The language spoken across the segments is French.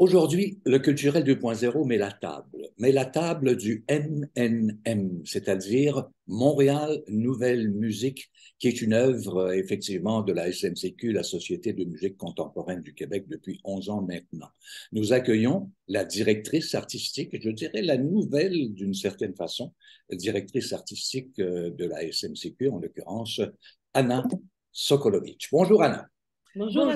Aujourd'hui, le culturel 2.0 met la table, met la table du MNM, c'est-à-dire Montréal Nouvelle Musique, qui est une œuvre effectivement de la SMCQ, la Société de musique contemporaine du Québec, depuis 11 ans maintenant. Nous accueillons la directrice artistique, je dirais la nouvelle d'une certaine façon, directrice artistique euh, de la SMCQ, en l'occurrence Anna Sokolovitch. Bonjour Anna. Bonjour.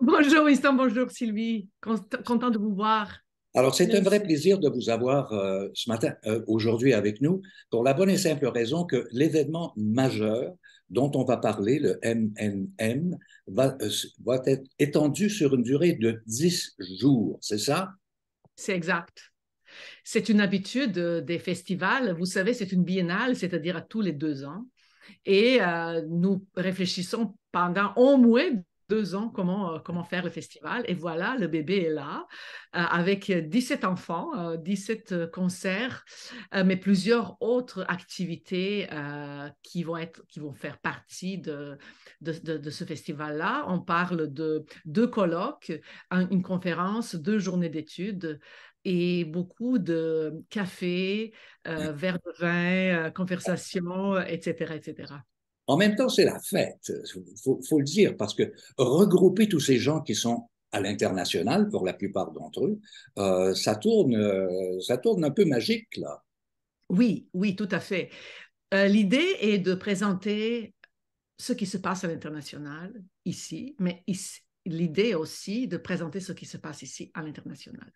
Bonjour, Winston, bonjour Sylvie. Content de vous voir. Alors, c'est un vrai plaisir de vous avoir euh, ce matin, euh, aujourd'hui avec nous, pour la bonne et simple raison que l'événement majeur dont on va parler, le MNM, euh, va, être étendu sur une durée de 10 jours, c'est ça? C'est exact. C'est une habitude des festivals. Vous savez, c'est une biennale, c'est-à-dire à tous les deux ans. Et nous réfléchissons pendant au moins deux ans comment, euh, comment faire le festival. Et voilà, le bébé est là, euh, avec 17 enfants, 17 euh, concerts, mais plusieurs autres activités qui, vont être, qui vont faire partie de, ce festival-là. On parle de deux colloques, une conférence, deux journées d'études et beaucoup de café, verre de vin, conversations, etc., etc. En même temps, c'est la fête, il faut, le dire, parce que regrouper tous ces gens qui sont à l'international, pour la plupart d'entre eux, euh, ça, tourne, euh, ça tourne un peu magique, là. Oui, oui, tout à fait. Euh, l'idée est de présenter ce qui se passe à l'international, ici, mais L'idée aussi de présenter ce qui se passe ici à l'international.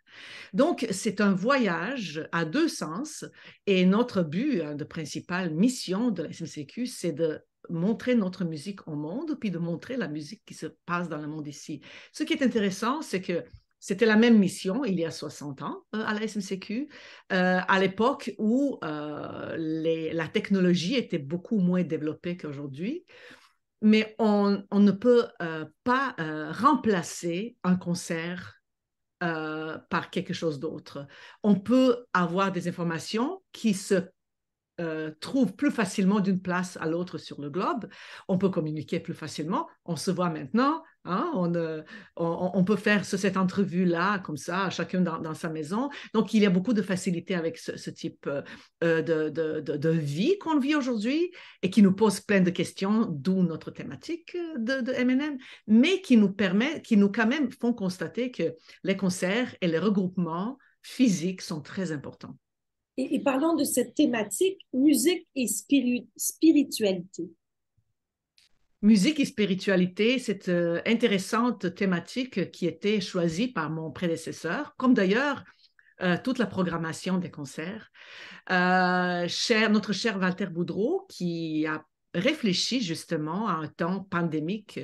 Donc, c'est un voyage à deux sens et notre but, la hein, de principale mission de la SMCQ, c'est de montrer notre musique au monde, puis de montrer la musique qui se passe dans le monde ici. Ce qui est intéressant, c'est que c'était la même mission il y a 60 ans euh, à la SMCQ, euh, à l'époque où euh, la technologie était beaucoup moins développée qu'aujourd'hui. Mais on, on, ne peut pas remplacer un concert par quelque chose d'autre. On peut avoir des informations qui se euh, trouve plus facilement d'une place à l'autre sur le globe. On peut communiquer plus facilement. On se voit maintenant. Hein, euh, on, peut faire cette entrevue-là, comme ça, chacun dans, sa maison. Donc, il y a beaucoup de facilité avec ce, type euh, de, de, vie qu'on vit aujourd'hui et qui nous pose plein de questions, d'où notre thématique de, MM, mais qui nous permet, qui nous quand même font constater que les concerts et les regroupements physiques sont très importants. Et, parlons de cette thématique, musique et spiritualité. Musique et spiritualité, cette euh, intéressante thématique qui était choisie par mon prédécesseur, comme d'ailleurs euh, toute la programmation des concerts. Euh, cher, notre cher Walter Boudreau, qui a réfléchi justement à un temps pandémique,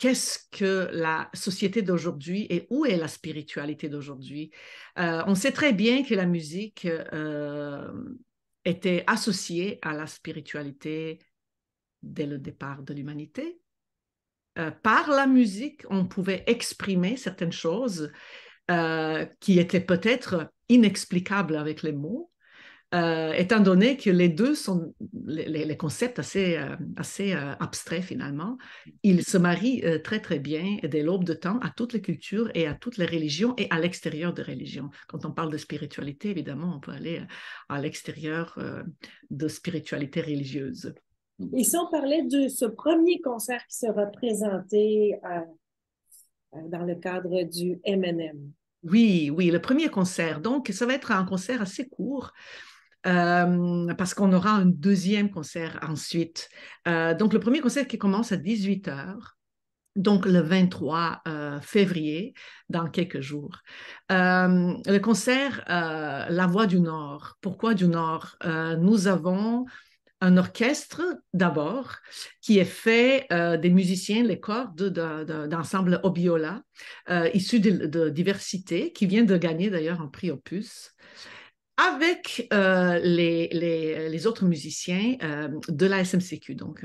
qu'est-ce que la société d'aujourd'hui et où est la spiritualité d'aujourd'hui. Euh, on sait très bien que la musique euh, était associée à la spiritualité dès le départ de l'humanité. Euh, par la musique, on pouvait exprimer certaines choses qui étaient peut-être inexplicables avec les mots. Euh, étant donné que les deux sont les, concepts assez, euh, assez euh, abstraits finalement, ils se marient très très bien dès l'aube de temps à toutes les cultures et à toutes les religions et à l'extérieur des religions. Quand on parle de spiritualité, évidemment, on peut aller à l'extérieur de spiritualité religieuse. Et si on parlait de ce premier concert qui sera présenté dans le cadre du MNM, oui, oui, le premier concert. Donc, ça va être un concert assez court euh, parce qu'on aura un deuxième concert ensuite. Euh, donc, le premier concert qui commence à 18h, donc le 23 euh, février, dans quelques jours. le concert La Voix du Nord. Pourquoi du Nord Nous avons un orchestre d'abord qui est fait des musiciens, les cordes d'ensemble de, Obiola, issus de, de, diversité, qui vient de gagner d'ailleurs un prix Opus avec euh, les, autres musiciens euh, de la SMCQ, donc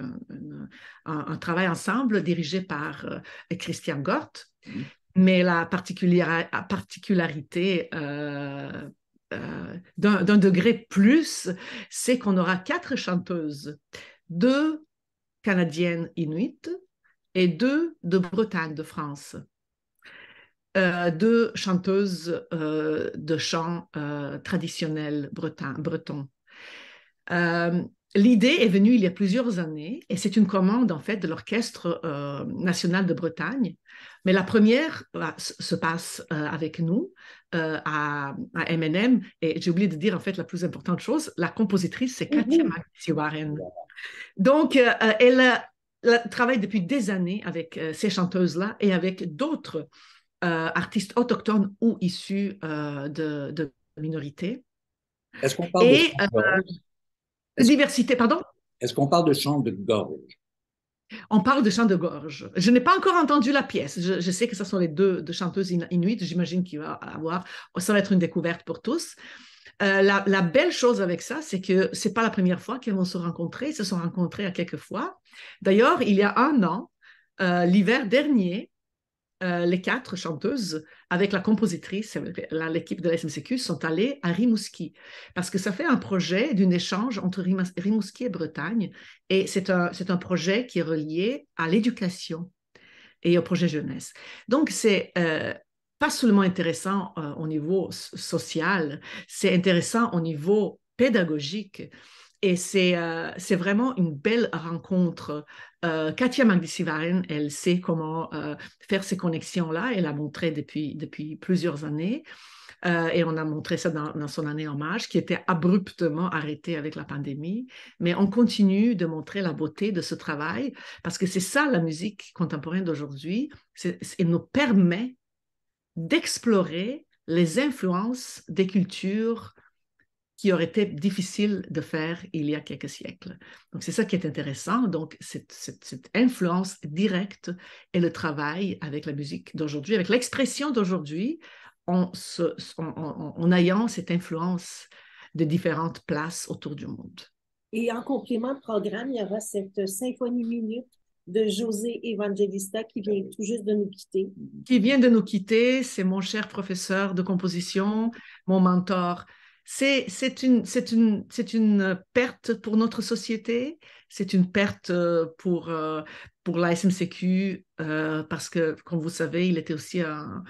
un, travail ensemble dirigé par euh, Christian Gort. Mm. Mais la particularité d'un degré plus, c'est qu'on aura quatre chanteuses, deux canadiennes inuites et deux de Bretagne, de France. Euh, deux chanteuses euh, de chant euh, traditionnels bretons. breton. L'idée est venue il y a plusieurs années et c'est une commande en fait de l'Orchestre national de Bretagne. Mais la première bah, se passe avec nous à, à M&M et j'ai oublié de dire en fait la plus importante chose, la compositrice c'est Katia mm Donc elle, elle, travaille depuis des années avec ces chanteuses-là et avec d'autres euh, artistes autochtones ou issus euh, de, minorités. Est-ce qu'on parle de euh, diversité, pardon Est-ce qu'on parle de chants de gorge on parle de chants de gorge. Je n'ai pas encore entendu la pièce. Je, sais que ce sont les deux, chanteuses inuites. J'imagine qu'il va avoir, oh, ça va être une découverte pour tous. la, belle chose avec ça, c'est que c'est pas la première fois qu'elles vont se rencontrer. Elles se sont rencontrées à quelques fois. D'ailleurs, il y a un an, l'hiver dernier, euh, les quatre chanteuses avec la compositrice, euh, l'équipe de la sont allées à Rimouski parce que ça fait un projet d'un échange entre Rimouski et Bretagne et c'est un, projet qui est relié à l'éducation et au projet jeunesse. Donc c'est euh, pas seulement intéressant au niveau social, c'est intéressant au niveau pédagogique et c'est, euh, c'est vraiment une belle rencontre. Euh, Katia Katia Magnusivaren, elle sait comment euh, faire ces connexions-là. Elle a montré depuis, depuis plusieurs années. et on a montré ça dans, son année en marche, qui était abruptement arrêtée avec la pandémie. Mais on continue de montrer la beauté de ce travail, parce que c'est ça la musique contemporaine d'aujourd'hui. elle nous permet d'explorer les influences des cultures qui aurait été difficile de faire il y a quelques siècles. Donc c'est ça qui est intéressant, donc cette, influence directe et le travail avec la musique d'aujourd'hui, avec l'expression d'aujourd'hui, en, en, ayant cette influence de différentes places autour du monde. Et en complément de programme, il y aura cette symphonie minute de José Evangelista qui vient tout juste de nous quitter. Qui vient de nous quitter, c'est mon cher professeur de composition, mon mentor c'est une, une, une perte pour notre société, c'est une perte euh, pour, euh, pour la SMCQ, euh, parce que, comme vous savez, il était aussi un,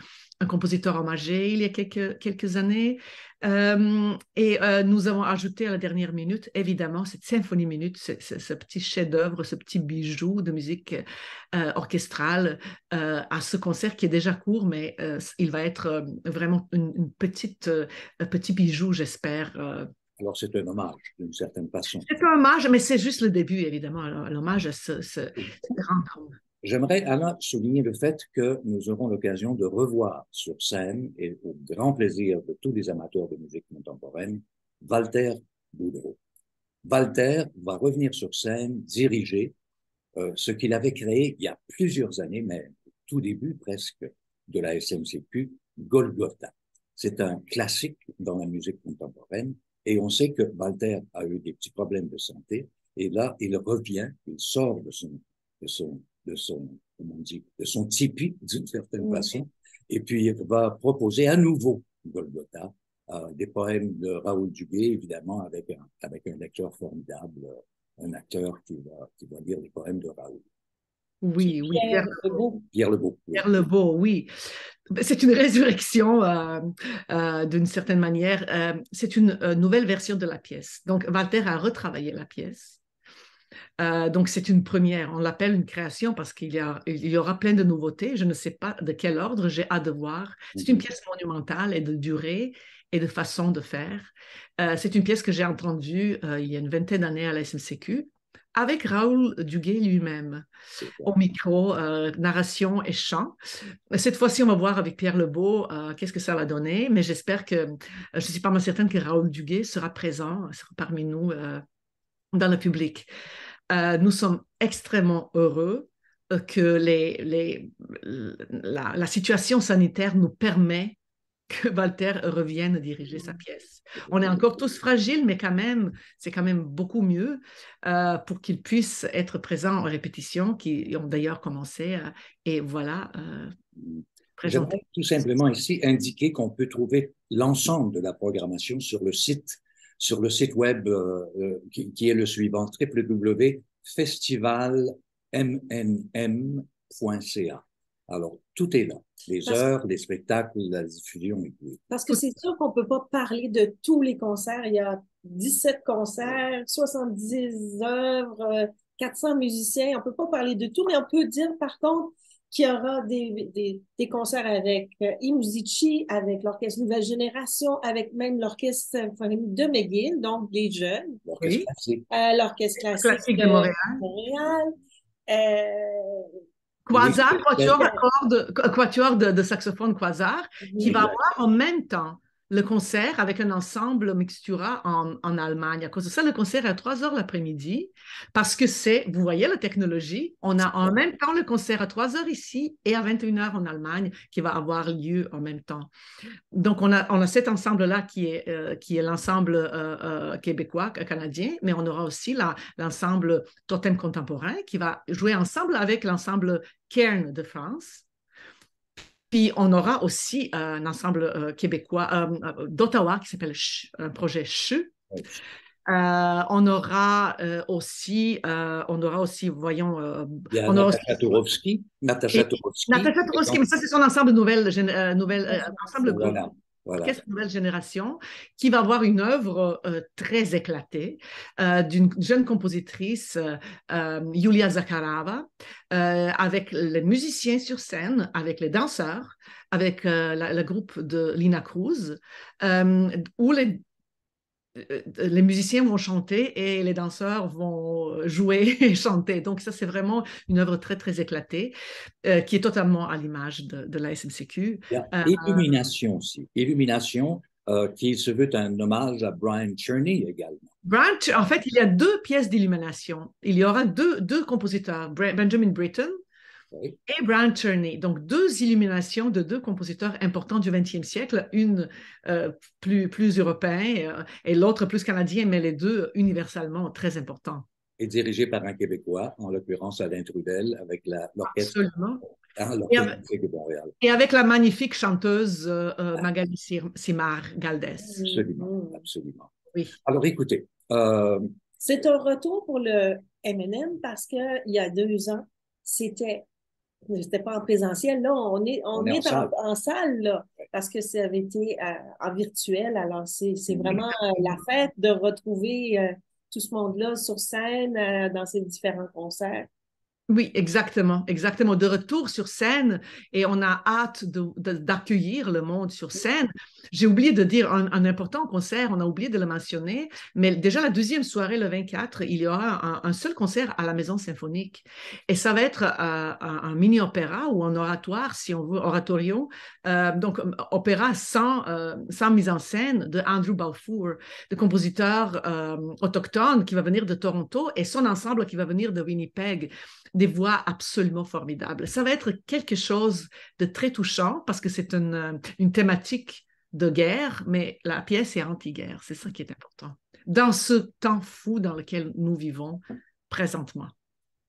compositeur hommagé il y a quelques, quelques années. Euh, et euh, nous avons ajouté à la dernière minute, évidemment, cette symphonie minute, ce, ce, petit chef-d'œuvre, ce petit bijou de musique orchestrale à ce concert qui est déjà court, mais il va être vraiment une, petite, un petit bijou, j'espère, alors, c'est un hommage, d'une certaine façon. C'est un hommage, mais c'est juste le début, évidemment, l'hommage à ce, grand homme. J'aimerais, Alain, souligner le fait que nous aurons l'occasion de revoir sur scène, et au grand plaisir de tous les amateurs de musique contemporaine, Walter Boudreau. Walter va revenir sur scène, diriger euh, ce qu'il avait créé il y a plusieurs années, mais au tout début presque, de la SMCQ, Golgotha. C'est un classique dans la musique contemporaine et on sait que Walter a eu des petits problèmes de santé. Et là, il revient, il sort de son, de son, de son, on dit, de son tipi, d'une certaine façon. Et puis, il va proposer à nouveau Golgotha, euh, des poèmes de Raoul Duguay, évidemment, avec un, avec un lecteur formidable, un acteur qui va, qui va lire les poèmes de Raoul. Oui, oui. Pierre, Lebeau. Pierre Lebeau. Pierre Lebeau, oui. Bah, c'est une résurrection euh, euh, d'une certaine manière. Euh, c'est une nouvelle version de la pièce. Donc, Walter a retravaillé la pièce. donc, c'est une première. On l'appelle une création parce qu'il y, a, il y aura plein de nouveautés. Je ne sais pas de quel ordre, j'ai hâte de voir. C'est une mhm. pièce monumentale et de durée et de façon de faire. c'est une pièce que j'ai entendue il y a une vingtaine d'années à la SMCQ avec Raoul Duguay lui-même au micro, euh, narration et chant. Cette fois-ci, on va voir avec Pierre Lebeau euh, qu'est-ce que ça va donner, mais j'espère que, euh, je ne suis pas mal certaine que Raoul Duguay sera présent sera parmi nous dans le public. nous sommes extrêmement heureux que les, la, la situation sanitaire nous permet que Walter revienne diriger sa mmh. pièce. On est encore tous fragiles, mais quand même, c'est quand même beaucoup mieux euh, pour qu'il puisse être présent en répétition, qui ont d'ailleurs commencé, euh, et voilà, euh, tout simplement ici indiquer qu'on peut trouver l'ensemble de la programmation sur le site, sur le site web euh, qui, qui, est le suivant, www.festivalmnm.ca. Alors, tout est là. Les heures, les spectacles, la diffusion. Parce que c'est sûr qu'on ne peut pas parler de tous les concerts. Il y a 17 concerts, 70 œuvres, 400 euh, musiciens. On ne peut pas parler de tout, mais on peut dire, par contre, qu'il y aura des, concerts avec euh, avec l'Orchestre Nouvelle Génération, avec même l'Orchestre symphonique de McGill, donc les jeunes. L'Orchestre classique. Euh, L'Orchestre classique, de Montréal. Euh, Quasar, quatuor, de, quatuor de saxophone quasar, qui va avoir en même temps le concert avec un ensemble Mixtura en, en, Allemagne. À cause de ça, le concert est à 3 heures l'après-midi parce que c'est, vous voyez la technologie, on a en même temps le concert à 3 heures ici et à 21 heures en Allemagne qui va avoir lieu en même temps. Donc, on a, cet ensemble-là qui est, euh, est l'ensemble euh, euh, québécois, canadien, mais on aura aussi l'ensemble Totem Contemporain qui va jouer ensemble avec l'ensemble Cairn de France puis on aura aussi euh, un ensemble euh, québécois euh, d'Ottawa qui s'appelle un projet CHU. on aura aussi, on aura aussi, voyons, on Natacha aura Tourovski. Natacha Tourovski. mais ça c'est son ensemble nouvelle, nouvelle ensemble que la Nouvelle Génération, qui va avoir une œuvre euh, très éclatée euh, d'une jeune compositrice, euh, euh Yulia Zakharova, avec les musiciens sur scène, avec les danseurs, avec le groupe de Lina Cruz, où les euh, euh, les musiciens vont chanter et les danseurs vont jouer et chanter. Donc ça, c'est vraiment une œuvre très, très éclatée euh, qui est totalement à l'image de, la SMCQ. Illumination aussi. Illumination qui se veut un hommage à Brian Cherney également. Brian, en fait, il y a deux pièces d'illumination. Il y aura deux, deux compositeurs, Benjamin Britten, et Brian Turney. Donc, deux illuminations de deux compositeurs importants du XXe siècle, une euh, plus, plus européen euh, et l'autre plus canadien, mais les deux universellement très importants. Et dirigé par un Québécois, en l'occurrence Alain Trudel, avec l'orchestre. Absolument. et, avec, et avec, la magnifique chanteuse euh, Magali Simard Galdès. Absolument, absolument. Alors écoutez. C'est un retour pour le MM parce qu'il y a deux ans, c'était c'était pas en présentiel, là, on est, on, est, en, salle. là, parce que ça avait été euh, en virtuel. Alors, c'est mm-hmm. vraiment euh, la fête de retrouver euh, tout ce monde-là sur scène dans ces différents concerts. Oui, exactement, exactement. De retour sur scène et on a hâte d'accueillir le monde sur scène j'ai oublié de dire un, important concert, on a oublié de le mentionner, mais déjà la deuxième soirée, le 24, il y aura un, seul concert à la Maison Symphonique. Et ça va être euh, un, mini-opéra ou un oratoire, si on veut, oratorio, euh, donc euh, opéra sans, sans mise en scène de Andrew Balfour, le compositeur autochtone qui va venir de Toronto et son ensemble qui va venir de Winnipeg. Des voix absolument formidables. Ça va être quelque chose de très touchant parce que c'est une, une thématique de guerre, mais la pièce est anti-guerre. C'est ça qui est important. Dans ce temps fou dans lequel nous vivons présentement.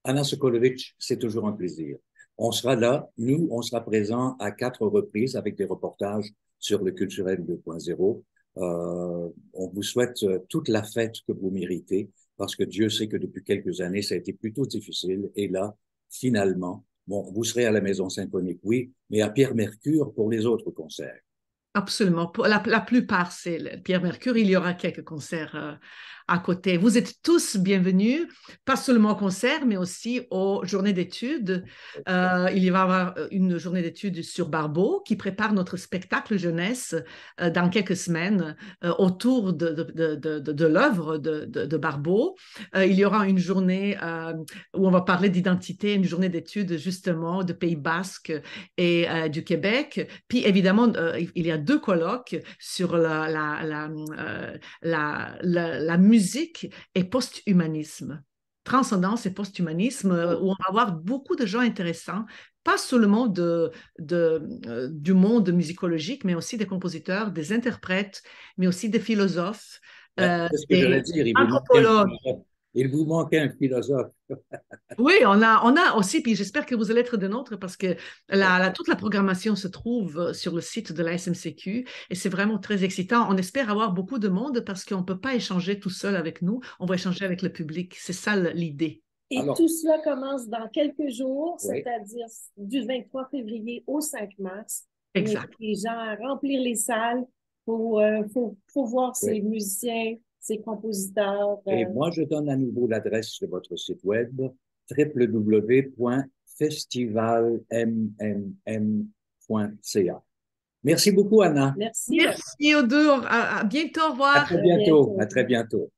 Anna Sokolovitch, c'est toujours un plaisir. On sera là, nous, on sera présents à quatre reprises avec des reportages sur le culturel 2.0. Euh, on vous souhaite euh, toute la fête que vous méritez parce que Dieu sait que depuis quelques années, ça a été plutôt difficile. Et là, finalement, bon, vous serez à la Maison Symphonique, oui, mais à Pierre Mercure pour les autres concerts. Absolument. la, la plupart, c'est Pierre Mercure. Il y aura quelques concerts euh, à côté. Vous êtes tous bienvenus, pas seulement au concert, mais aussi aux journées d'études. Euh, il y va y avoir euh, une journée d'études sur Barbeau qui prépare notre spectacle jeunesse euh, dans quelques semaines autour de, de, de, l'œuvre de, Barbeau. il y aura une journée où on va parler d'identité, une journée d'études justement de Pays basque et du Québec. Puis évidemment, il y a deux colloques sur la, la, la, la musique musique et post-humanisme. Transcendance et post-humanisme, euh, oh. où on va avoir beaucoup de gens intéressants, pas seulement de euh, du monde musicologique, mais aussi des compositeurs, des interprètes, mais aussi des philosophes. Euh, anthropologues. Il vous manque un philosophe. oui, on a, on a aussi, puis j'espère que vous allez être de nôtre parce que toute la programmation se trouve sur le site de la SMCQ et c'est vraiment très excitant. On espère avoir beaucoup de monde parce qu'on ne peut pas échanger tout seul avec nous, on va échanger avec le public. C'est ça l'idée. Et tout cela commence dans quelques jours, c'est-à-dire du 23 février au 5 mars. Exact. Les gens remplir les salles pour, euh, voir ces musiciens compositeurs. Et euh, moi, je donne à nouveau l'adresse de votre site web www.festivalmmm.ca. Merci beaucoup, Anna. Merci. Merci À, bientôt. Au revoir. À très bientôt. à très bientôt.